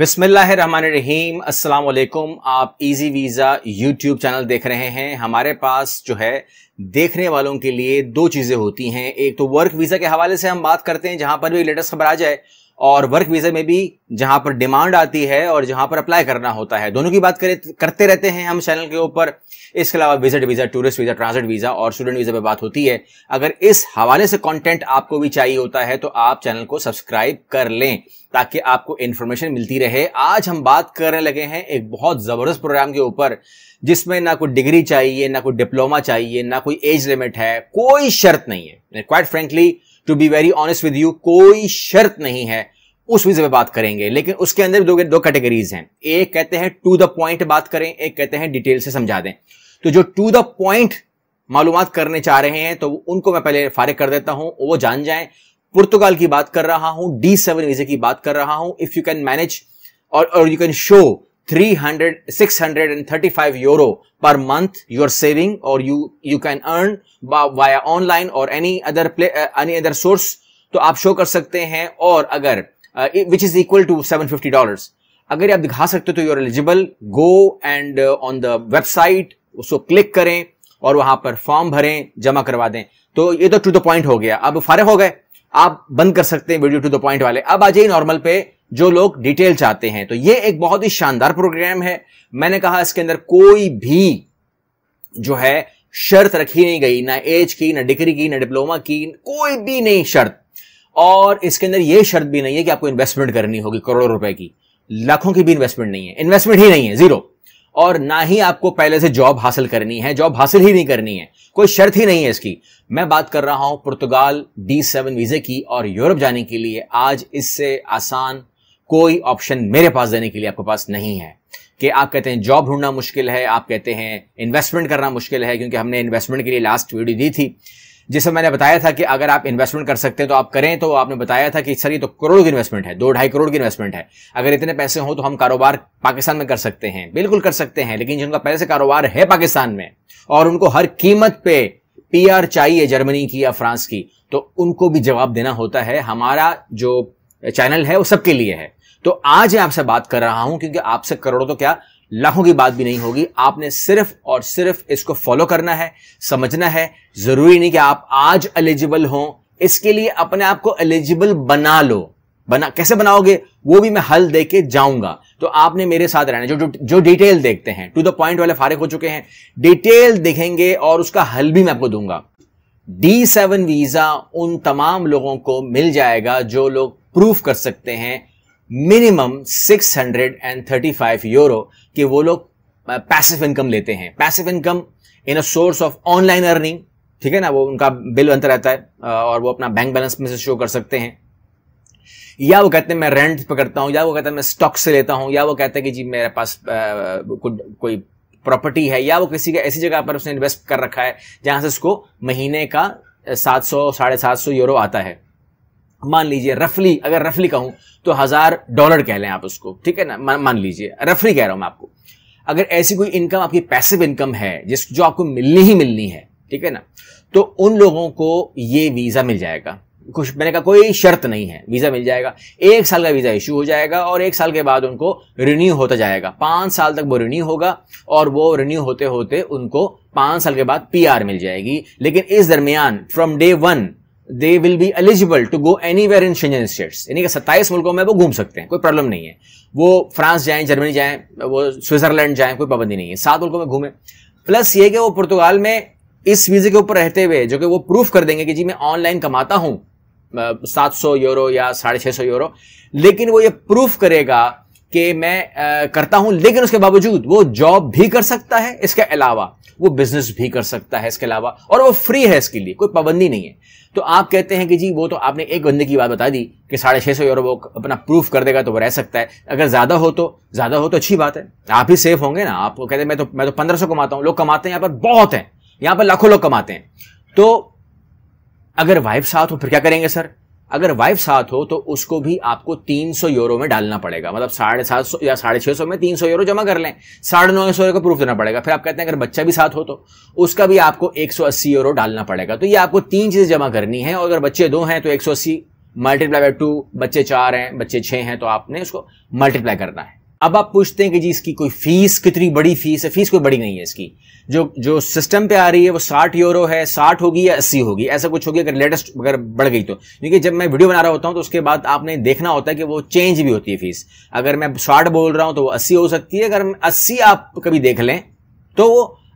बिस्मिल्लाहिर्रहमानिर्रहीम अस्सलाम वालेकुम आप इजी वीज़ा यूट्यूब चैनल देख रहे हैं हमारे पास जो है देखने वालों के लिए दो चीज़ें होती हैं एक तो वर्क वीज़ा के हवाले से हम बात करते हैं जहां पर भी लेटेस्ट खबर आ जाए और वर्क वीजा में भी जहां पर डिमांड आती है और जहां पर अप्लाई करना होता है दोनों की बात करें करते रहते हैं हम चैनल के ऊपर इसके अलावा visit visa tourist visa transit visa और स्टूडेंट वीजा पे बात होती है अगर इस हवाले से कंटेंट आपको भी चाहिए होता है तो आप चैनल को सब्सक्राइब कर लें ताकि आपको इन्फॉर्मेशन मिलती रहे आज हम बात करने लगे हैं एक बहुत जबरदस्त प्रोग्राम के ऊपर जिसमें ना कोई डिग्री चाहिए ना कोई डिप्लोमा चाहिए ना कोई एज लिमिट है कोई शर्त नहीं है quite frankly to be very honest with you कोई शर्त नहीं है उस विषय पे बात करेंगे लेकिन उसके अंदर दो दो कैटेगरीज हैं एक कहते हैं टू द पॉइंट बात करें एक कहते हैं डिटेल से समझा दें तो जो टू द पॉइंट मालूम करने चाह रहे हैं तो उनको मैं पहले फारिग कर देता हूं वो जान जाए पुर्तगाल की बात कर रहा हूं डी सेवन वीजे की बात कर रहा हूं इफ यू कैन मैनेज और you can show 300 635 euro per month you are saving or you you can earn via online or any other play uh, any other source तो आप शो कर सकते हैं और अगर which is equal to seven fifty dollar अगर आप दिखा सकते हो तो you're eligible go and on the website उसको क्लिक करें और वहां पर फॉर्म भरें जमा करवा दें तो ये तो टू द पॉइंट हो गया अब फारे हो गए आप बंद कर सकते हैं वीडियो टू द पॉइंट वाले अब आ जाइए नॉर्मल पे जो लोग डिटेल चाहते हैं तो ये एक बहुत ही शानदार प्रोग्राम है मैंने कहा इसके अंदर कोई भी जो है शर्त रखी नहीं गई ना एज की ना डिग्री की ना डिप्लोमा की कोई भी नहीं शर्त और इसके अंदर यह शर्त भी नहीं है कि आपको इन्वेस्टमेंट करनी होगी करोड़ों रुपए की लाखों की भी इन्वेस्टमेंट नहीं है इन्वेस्टमेंट ही नहीं है जीरो और ना ही आपको पहले से जॉब हासिल करनी है जॉब हासिल ही नहीं करनी है कोई शर्त ही नहीं है इसकी मैं बात कर रहा हूं पुर्तगाल डी सेवन वीजे की और यूरोप जाने के लिए आज इससे आसान कोई ऑप्शन मेरे पास देने के लिए आपके पास नहीं है कि आप कहते हैं जॉब ढूंढना मुश्किल है आप कहते हैं इन्वेस्टमेंट करना मुश्किल है क्योंकि हमने इन्वेस्टमेंट के लिए लास्ट वीडियो दी थी जिसमें मैंने बताया था कि अगर आप इन्वेस्टमेंट कर सकते हैं तो आप करें तो आपने बताया था कि सर ये तो करोड़ की इन्वेस्टमेंट है दो ढाई करोड़ की इन्वेस्टमेंट है अगर इतने पैसे हो तो हम कारोबार पाकिस्तान में कर सकते हैं बिल्कुल कर सकते हैं लेकिन जिनका पहले से कारोबार है पाकिस्तान में और उनको हर कीमत पे पी चाहिए जर्मनी की या फ्रांस की तो उनको भी जवाब देना होता है हमारा जो चैनल है वो सबके लिए है तो आज मैं आपसे बात कर रहा हूं क्योंकि आपसे करोड़ों तो क्या लाखों की बात भी नहीं होगी आपने सिर्फ और सिर्फ इसको फॉलो करना है समझना है जरूरी नहीं कि आप आज एलिजिबल हो इसके लिए अपने आप को एलिजिबल बना लो बना कैसे बनाओगे वो भी मैं हल दे के जाऊंगा तो आपने मेरे साथ रहना जो जो, जो डिटेल देखते हैं टू द पॉइंट वाले फारिग हो चुके हैं डिटेल देखेंगे और उसका हल भी मैं आपको दूंगा डी सेवन वीजा उन तमाम लोगों को मिल जाएगा जो लोग प्रूफ कर सकते हैं मिनिमम 635 यूरो कि वो लोग पैसिव इनकम लेते हैं passive income in a source of online earning ठीक है ना वो उनका बिल बनता रहता है और वो अपना बैंक बैलेंस में से शो कर सकते हैं या वो कहते हैं मैं रेंट पकड़ता करता हूँ या वो कहते हैं मैं स्टॉक से लेता हूँ या वो कहते हैं कि जी मेरे पास आ, कोई प्रॉपर्टी है या वो किसी का ऐसी जगह पर उसने इन्वेस्ट कर रखा है जहां से उसको महीने का सात सौ साढ़े सात सौ यूरो आता है मान लीजिए रफली अगर रफली कहूं तो हज़ार डॉलर कह लें आप उसको ठीक है ना मान लीजिए रफली कह रहा हूं मैं आपको अगर ऐसी कोई इनकम आपकी पैसिव इनकम है जिस जो आपको मिलनी ही मिलनी है ठीक है ना तो उन लोगों को ये वीज़ा मिल जाएगा कुछ मैंने कहा कोई शर्त नहीं है वीज़ा मिल जाएगा एक साल का वीज़ा इश्यू हो जाएगा और एक साल के बाद उनको रिन्यू होता जाएगा पांच साल तक वो रिन्यू होगा और वो रिन्यू होते होते उनको पांच साल के बाद पीआर मिल जाएगी लेकिन इस दरमियान from day one they will be eligible to go anywhere in Schengen states यानी कि सत्ताईस मुल्कों में वो घूम सकते हैं कोई प्रॉब्लम नहीं है वो फ्रांस जाए जर्मनी जाए वो स्विट्जरलैंड जाए कोई पाबंदी नहीं है सात मुल्कों में घूमें प्लस ये कि वो पुर्तगाल में इस वीज़े के ऊपर रहते हुए जो कि वो प्रूफ कर देंगे कि जी मैं ऑनलाइन कमाता हूं सात सौ यूरो या साढ़े छह सौ यूरो लेकिन वो ये प्रूफ करेगा कि मैं आ, करता हूं लेकिन उसके बावजूद वो जॉब भी कर सकता है इसके अलावा वो बिजनेस भी कर सकता है इसके अलावा और वो फ्री है इसके लिए कोई पाबंदी नहीं है तो आप कहते हैं कि जी वो तो आपने एक बंदे की बात बता दी कि साढ़े छः सौ वो अपना प्रूफ कर देगा तो वो रह सकता है अगर ज़्यादा हो तो ज़्यादा हो तो अच्छी बात है आप ही सेफ होंगे ना आप कहते हैं मैं तो मैं तो पंद्रह सौ कमाता हूँ लोग कमाते हैं यहाँ पर बहुत हैं यहाँ पर लाखों लोग कमाते हैं तो अगर वाइफ साथ हो फिर क्या करेंगे सर अगर वाइफ साथ हो तो उसको भी आपको 300 यूरो में डालना पड़ेगा मतलब साढ़े सात सौ या साढ़े छः सौ में 300 यूरो जमा कर लें साढ़े नौ सौ का प्रूफ देना पड़ेगा फिर आप कहते हैं अगर बच्चा भी साथ हो तो उसका भी आपको 180 यूरो डालना पड़ेगा तो ये आपको तीन चीज़ें जमा करनी है और अगर बच्चे दो हैं तो एक सौ अस्सी मल्टीप्लाई बाय टू बच्चे चार हैं बच्चे छः हैं तो आपने उसको मल्टीप्लाई करना है अब आप पूछते हैं कि जी इसकी कोई फीस कितनी बड़ी फीस है फीस कोई बड़ी नहीं है इसकी जो जो सिस्टम पे आ रही है वो साठ यूरो है साठ होगी या अस्सी होगी ऐसा कुछ होगी अगर लेटेस्ट अगर बढ़ गई तो क्योंकि जब मैं वीडियो बना रहा होता हूं तो उसके बाद आपने देखना होता है कि वो चेंज भी होती है फीस अगर मैं साठ बोल रहा हूं तो वो अस्सी हो सकती है अगर अस्सी आप कभी देख लें तो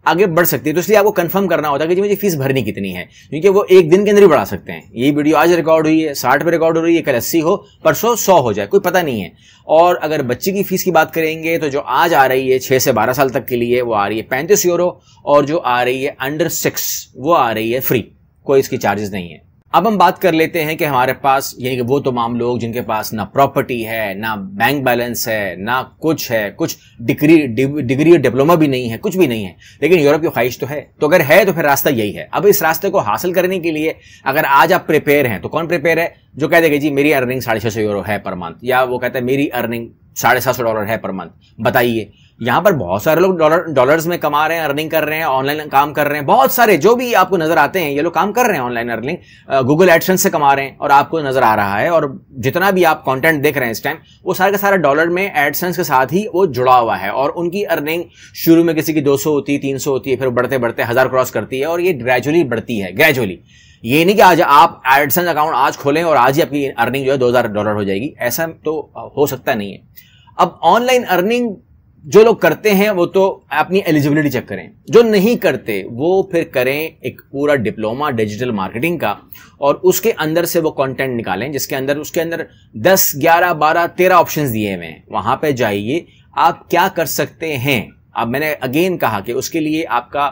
आगे बढ़ सकती है तो इसलिए आपको कंफर्म करना होता है कि जी मुझे फीस भरनी कितनी है क्योंकि वो एक दिन के अंदर ही बढ़ा सकते हैं ये वीडियो आज रिकॉर्ड हुई है साठ पे रिकॉर्ड हो रही है कल अस्सी हो परसों सौ हो जाए कोई पता नहीं है और अगर बच्चे की फीस की बात करेंगे तो जो आज आ रही है छः से बारह साल तक के लिए वो आ रही है पैंतीस यूरो और जो आ रही है अंडर सिक्स वो आ रही है फ्री कोई इसकी चार्जेस नहीं है अब हम बात कर लेते हैं कि हमारे पास यानी कि वो तमाम तो लोग जिनके पास ना प्रॉपर्टी है ना बैंक बैलेंस है ना कुछ है कुछ डिग्री डिग्री और डिप्लोमा भी नहीं है कुछ भी नहीं है लेकिन यूरोप की ख्वाहिश तो है तो अगर है तो फिर रास्ता यही है अब इस रास्ते को हासिल करने के लिए अगर आज आप प्रिपेयर हैं तो कौन प्रिपेयर है जो कह देगा जी मेरी अर्निंग साढ़े सौ यूरो है पर मंथ या वो कहता है मेरी अर्निंग साढ़े सौ डॉलर है पर मंथ बताइए यहां पर बहुत सारे लोग डॉलर डॉलर्स में कमा रहे हैं अर्निंग कर रहे हैं ऑनलाइन काम कर रहे हैं बहुत सारे जो भी आपको नजर आते हैं ये लोग काम कर रहे हैं ऑनलाइन अर्निंग गूगल एडसन से कमा रहे हैं और आपको नजर आ रहा है और जितना भी आप कंटेंट देख रहे हैं इस टाइम वो सारे का सारा डॉलर में एडसन्स के साथ ही वो जुड़ा हुआ है और उनकी अर्निंग शुरू में किसी की दो होती है तीन होती है फिर बढ़ते बढ़ते हज़ार क्रॉस करती है और ये ग्रेजुअली बढ़ती है ग्रेजुअली ये नहीं कि आज आप एडसन अकाउंट आज खोलें और आज ही आपकी अर्निंग जो है दो डॉलर हो जाएगी ऐसा तो हो सकता नहीं है अब ऑनलाइन अर्निंग जो लोग करते हैं वो तो अपनी एलिजिबिलिटी चेक करें जो नहीं करते वो फिर करें एक पूरा डिप्लोमा डिजिटल मार्केटिंग का और उसके अंदर से वो कंटेंट निकालें जिसके अंदर उसके अंदर 10, 11, 12, 13 ऑप्शंस दिए हुए हैं वहां पे जाइए आप क्या कर सकते हैं अब मैंने अगेन कहा कि उसके लिए आपका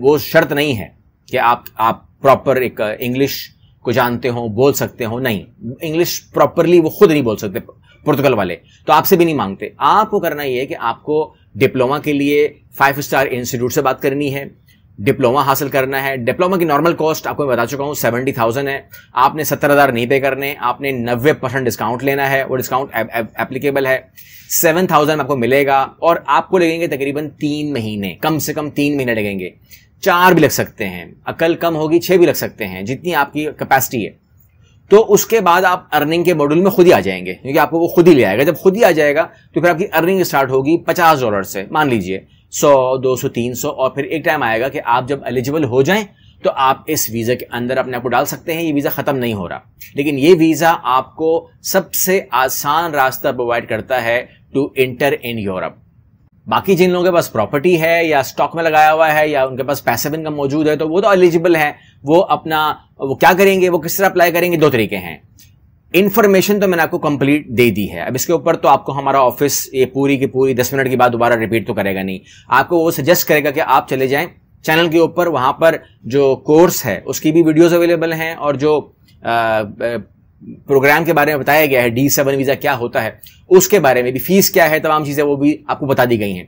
वो शर्त नहीं है कि आप आप प्रॉपर एक इंग्लिश को जानते हो बोल सकते हो नहीं इंग्लिश प्रॉपरली वो खुद नहीं बोल सकते पुर्तगाल वाले तो आपसे भी नहीं मांगते आपको करना ये है कि आपको डिप्लोमा के लिए फाइव स्टार इंस्टीट्यूट से बात करनी है डिप्लोमा हासिल करना है डिप्लोमा की नॉर्मल कॉस्ट आपको मैं बता चुका हूँ सेवेंटी थाउजेंड है आपने सत्तर हज़ार नहीं पे करने आपने नब्बे परसेंट डिस्काउंट लेना है वो डिस्काउंट एप्लीकेबल है सेवन थाउजेंड आपको मिलेगा और आपको लगेंगे तकरीबन तीन महीने कम से कम तीन महीने लगेंगे चार भी लग सकते हैं अकल कम होगी छः भी लग सकते हैं जितनी आपकी कैपेसिटी है तो उसके बाद आप अर्निंग के मॉड्यूल में खुद ही आ जाएंगे क्योंकि आपको वो खुद ही ले आएगा जब खुद ही आ जाएगा तो फिर आपकी अर्निंग स्टार्ट होगी पचास डॉलर से मान लीजिए सौ दो सौ तीन सौ और फिर एक टाइम आएगा कि आप जब एलिजिबल हो जाए तो आप इस वीज़ा के अंदर अपने आप को डाल सकते हैं ये वीज़ा ख़त्म नहीं हो रहा लेकिन ये वीज़ा आपको सबसे आसान रास्ता प्रोवाइड करता है टू एंटर इन यूरोप बाकी जिन लोगों के पास प्रॉपर्टी है या स्टॉक में लगाया हुआ है या उनके पास पैसिव इनकम मौजूद है तो वो तो एलिजिबल है वो अपना वो क्या करेंगे वो किस तरह अप्लाई करेंगे दो तरीके हैं इन्फॉर्मेशन तो मैंने आपको कंप्लीट दे दी है अब इसके ऊपर तो आपको हमारा ऑफिस ये पूरी की पूरी दस मिनट के बाद दोबारा रिपीट तो करेगा नहीं आपको वो सजेस्ट करेगा कि आप चले जाएं चैनल के ऊपर वहां पर जो कोर्स है उसकी भी वीडियोस अवेलेबल हैं और जो आ, आ, प्रोग्राम के बारे में बताया गया है डी सेवन वीज़ा क्या होता है उसके बारे में भी फीस क्या है तमाम चीज़ें वो भी आपको बता दी गई हैं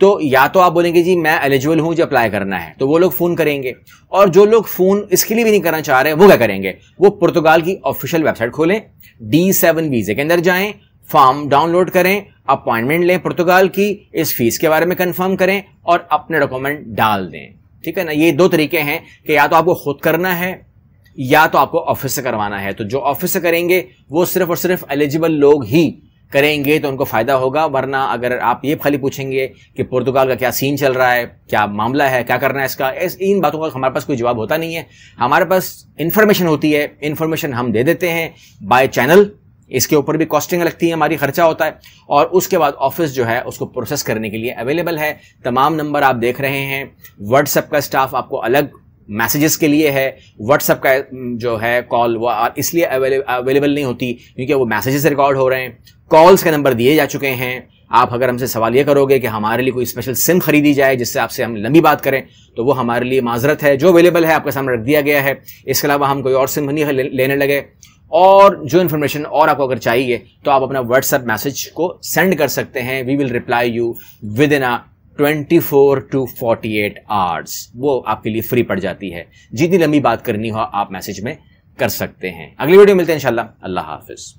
तो या तो आप बोलेंगे जी मैं एलिजिबल हूं जो अप्लाई करना है तो वो लोग फ़ोन करेंगे और जो लोग फ़ोन इसके लिए भी नहीं करना चाह रहे वो क्या करेंगे वो पुर्तगाल की ऑफिशियल वेबसाइट खोलें डी सेवन वीज़े के अंदर जाए फॉर्म डाउनलोड करें अपॉइंटमेंट लें पुर्तगाल की इस फीस के बारे में कंफर्म करें और अपने डॉक्यूमेंट डाल दें ठीक है ना ये दो तरीके हैं कि या तो आपको खुद करना है या तो आपको ऑफिस से करवाना है तो जो ऑफिस से करेंगे वो सिर्फ और सिर्फ एलिजिबल लोग ही करेंगे तो उनको फ़ायदा होगा वरना अगर आप ये खाली पूछेंगे कि पुर्तगाल का क्या सीन चल रहा है क्या मामला है क्या करना है इसका इस इन बातों का हमारे पास कोई जवाब होता नहीं है हमारे पास इंफॉर्मेशन होती है इंफॉर्मेशन हम दे देते हैं बाय चैनल इसके ऊपर भी कॉस्टिंग लगती है हमारी खर्चा होता है और उसके बाद ऑफिस जो है उसको प्रोसेस करने के लिए अवेलेबल है तमाम नंबर आप देख रहे हैं व्हाट्सएप का स्टाफ आपको अलग मैसेजेस के लिए है व्हाट्सएप का जो है कॉल वो इसलिए अवेलेबल नहीं होती क्योंकि वो मैसेजेस रिकॉर्ड हो रहे हैं कॉल्स के नंबर दिए जा चुके हैं आप अगर हमसे सवाल ये करोगे कि हमारे लिए कोई स्पेशल सिम खरीदी जाए जिससे आपसे हम लंबी बात करें तो वो हमारे लिए माजरत है जो अवेलेबल है आपके सामने रख दिया गया है इसके अलावा हम कोई और सिम नहीं लेने लगे और जो इन्फॉर्मेशन और आपको अगर चाहिए तो आप अपना व्हाट्सएप मैसेज को सेंड कर सकते हैं we will reply you within a twenty four to forty eight hours वो आपके लिए फ्री पड़ जाती है जितनी लंबी बात करनी हो आप मैसेज में कर सकते हैं अगली वीडियो मिलते हैं इंशाल्लाह अल्लाह हाफिज़